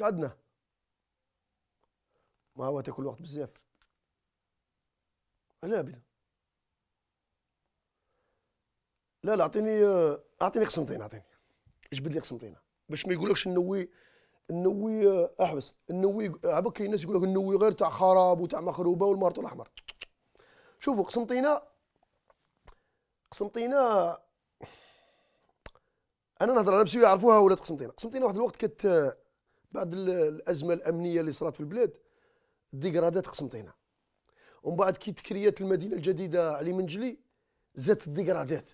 مش عندنا ما هو تاكل وقت بزاف لا ابدا لا لا اعطيني اعطيني قسمتين اعطيني جبد لي قسمتين باش ما يقولكش النووي النووي آه، احبس النووي عبك كاين ناس يقول لك النووي غير تاع خراب وتاع مخروبه والمارط الاحمر شوفوا قسنطينه قسنطينه انا نهضر على نفسي يعرفوها ولاد قسنطينه قسنطينه واحد الوقت كت بعد الازمه الامنيه اللي صرات في البلاد ديغرادات قسنطينه ومن بعد كي تكريات المدينه الجديده علي منجلي زادت الديغرادات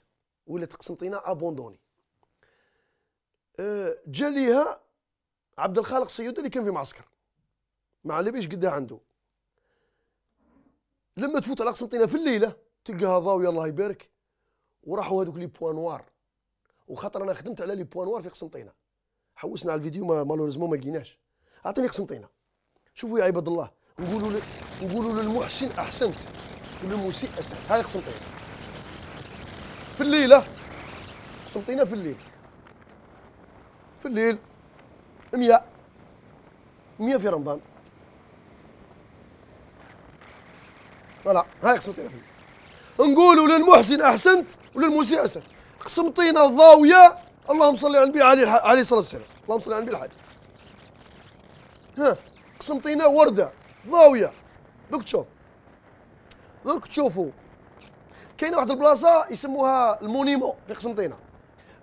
ولات قسنطينه ابوندوني أه، جا ليها عبد الخالق سيود اللي كان في معسكر ما على باليش قدها عنده لما تفوت على قسنطينه في الليله تلقاها ضاويه الله يبارك وراحوا هذوك لي بوانوار وخاطر انا خدمت على لي بوانوار في قسنطينه حوسنا على الفيديو ما مالوريزمون ما لقيناش اعطيني قسنطينه شوفوا يا عباد الله نقولوا ل... نقولوا للمحسن احسنت وللمسيء اسات هاي قسنطينه في الليله قسنطينه في الليل في الليل 100 100 في رمضان فوالا هاي قسنطينه في الليل نقولوا للمحسن احسنت وللمسيء اسات قسمطينه ضاويه اللهم صل على النبي عليه الصلاه والسلام اللهم صل على النبي الحاج ها قسنطينه ورده ضاويه دوك تشوف دوك تشوفوا كاين واحد البلاصه يسموها المونيمون في قسنطينه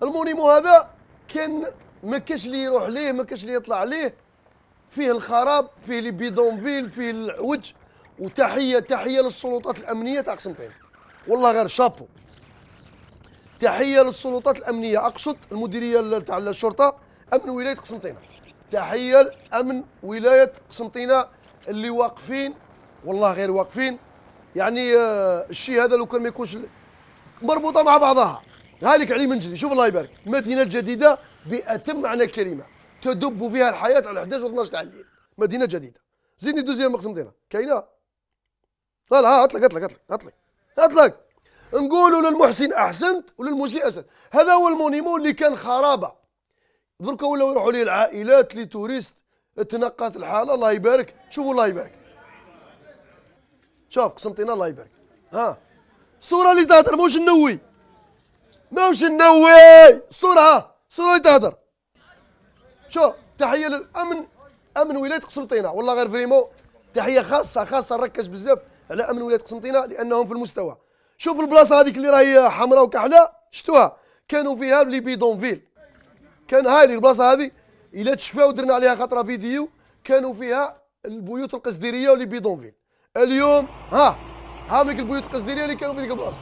المونيمون هذا كان ما كاش اللي يروح ليه ما كاش اللي يطلع ليه فيه الخراب فيه لي بيدونفيل فيه العوج وتحيه تحيه للسلطات الامنيه تاع قسنطينه والله غير شابو تحيه للسلطات الامنيه اقصد المديريه تاع الشرطه امن ولايه قسنطينه تحيه لامن ولايه قسنطينه اللي واقفين والله غير واقفين يعني آه، الشيء هذا لو كان ما يكونش مربوطه مع بعضها هالك علي منجلي شوف الله يبارك مدينه جديده باتم معنى الكلمه تدب فيها الحياه على 11 و12 تاع الليل مدينه جديده زيدني دوزيام قسنطينه كاينه لا لا لك هات لك هات لك نقولوا للمحسن احسنت وللمسيء احسنت هذا هو المونيمون اللي كان خرابه دركا ولاو يروحوا ليه العائلات لي توريست تنقات الحاله الله يبارك شوفوا الله يبارك شوف قسمتينا الله يبارك ها الصوره اللي تهضر موش النوي موش النوي الصوره ها الصوره اللي تهضر شوف تحيه للامن امن ولايه قسنطينه والله غير فريمون تحيه خاصه خاصه نركز بزاف على امن ولايه قسنطينه لانهم في المستوى شوف البلاصه هذيك اللي راهي حمراء وكحله شتوها كانوا فيها لي فيل كان هاي البلاصه هذه الا تشفى ودرنا عليها خطره فيديو كانوا فيها البيوت القصديريه ولي فيل اليوم ها ها البيوت القصديريه اللي كانوا في ديك البلاصه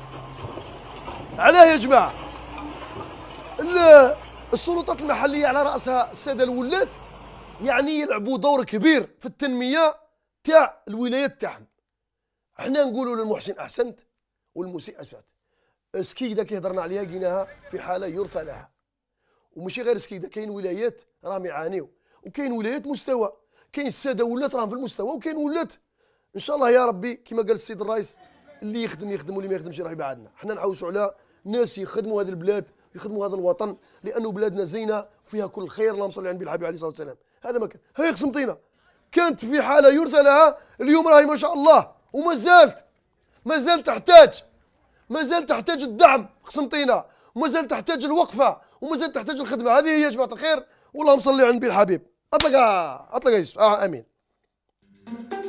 علاه يا جماعه السلطات المحليه على راسها الساده الولات يعني يلعبوا دور كبير في التنميه تاع الولايات تاعهم احنا نقولوا للمحسن احسنت والمسيء اسات سكيده كي هضرنا عليها لقيناها في حاله يرثى لها وماشي غير سكيده كاين ولايات راهم يعانيو وكاين ولايات مستوى كاين الساده ولات راهم في المستوى وكاين ولات ان شاء الله يا ربي كما قال السيد الرئيس اللي يخدم يخدم واللي ما يخدمش يروح يبعدنا حنا نحوسوا على ناس يخدموا هذه البلاد يخدموا هذا الوطن لانه بلادنا زينه فيها كل خير اللهم صل على النبي الحبيب عليه الصلاه والسلام هذا ما كان هي قسمطينه كانت في حاله يرثى لها اليوم راهي ما شاء الله وما زالت مازال تحتاج مازال تحتاج الدعم قسنطينة وما تحتاج الوقفة ومازال تحتاج الخدمة هذه هي يا جماعة الخير والله مصلي على النبي الحبيب أطلق أطلق يا يوسف آه أمين